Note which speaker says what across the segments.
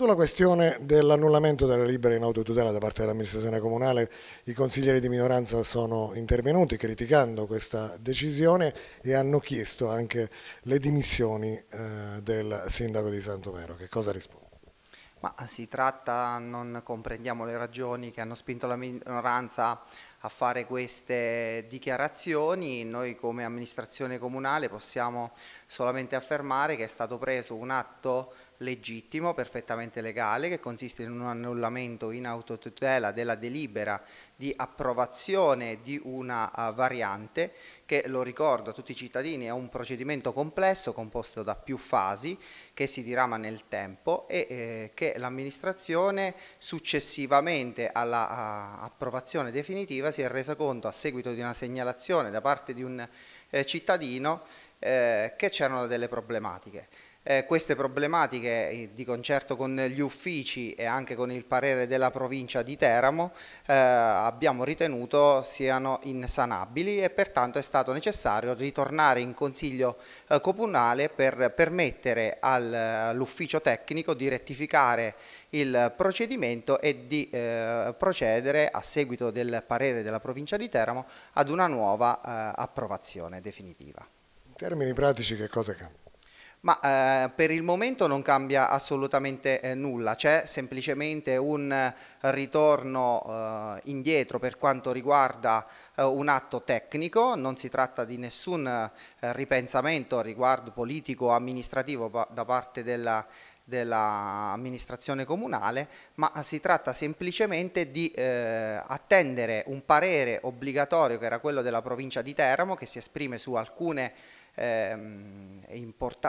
Speaker 1: Sulla questione dell'annullamento della libera in autotutela da parte dell'amministrazione comunale, i consiglieri di minoranza sono intervenuti criticando questa decisione e hanno chiesto anche le dimissioni eh, del sindaco di Santomero. Che cosa risponde?
Speaker 2: Ma si tratta, non comprendiamo le ragioni che hanno spinto la minoranza a fare queste dichiarazioni, noi come amministrazione comunale possiamo solamente affermare che è stato preso un atto legittimo, perfettamente legale, che consiste in un annullamento in autotutela della delibera di approvazione di una uh, variante che, lo ricordo a tutti i cittadini, è un procedimento complesso composto da più fasi che si dirama nel tempo e eh, che l'amministrazione successivamente all'approvazione eh, uh, definitiva si è resa conto a seguito di una segnalazione da parte di un eh, cittadino eh, che c'erano delle problematiche. Eh, queste problematiche eh, di concerto con gli uffici e anche con il parere della provincia di Teramo eh, abbiamo ritenuto siano insanabili e pertanto è stato necessario ritornare in consiglio eh, comunale per permettere al, all'ufficio tecnico di rettificare il procedimento e di eh, procedere a seguito del parere della provincia di Teramo ad una nuova eh, approvazione definitiva. In termini pratici
Speaker 1: che cosa cambia?
Speaker 2: Ma eh, per il momento non cambia assolutamente eh, nulla, c'è semplicemente un eh, ritorno eh, indietro per quanto riguarda eh, un atto tecnico, non si tratta di nessun eh, ripensamento riguardo politico o amministrativo da parte della dell'amministrazione comunale, ma si tratta semplicemente di eh, attendere un parere obbligatorio che era quello della provincia di Teramo che si esprime su alcune ehm,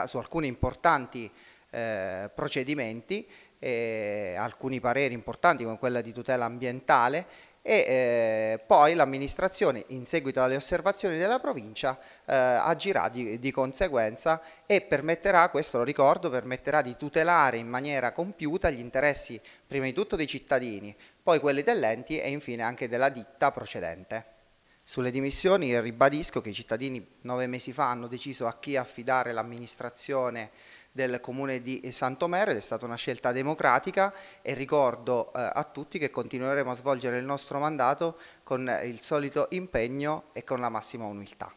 Speaker 2: su alcuni importanti eh, procedimenti, eh, alcuni pareri importanti come quella di tutela ambientale e eh, poi l'amministrazione in seguito alle osservazioni della provincia eh, agirà di, di, conseguenza e permetterà, questo lo ricordo, permetterà di tutelare in maniera compiuta gli interessi prima di tutto dei cittadini, poi quelli dell'enti e infine anche della ditta procedente. Sulle dimissioni ribadisco che i cittadini nove mesi fa hanno deciso a chi affidare l'amministrazione del comune di Santomero ed è stata una scelta democratica e ricordo eh, a tutti che continueremo a svolgere il nostro mandato con il solito impegno e con la massima umiltà.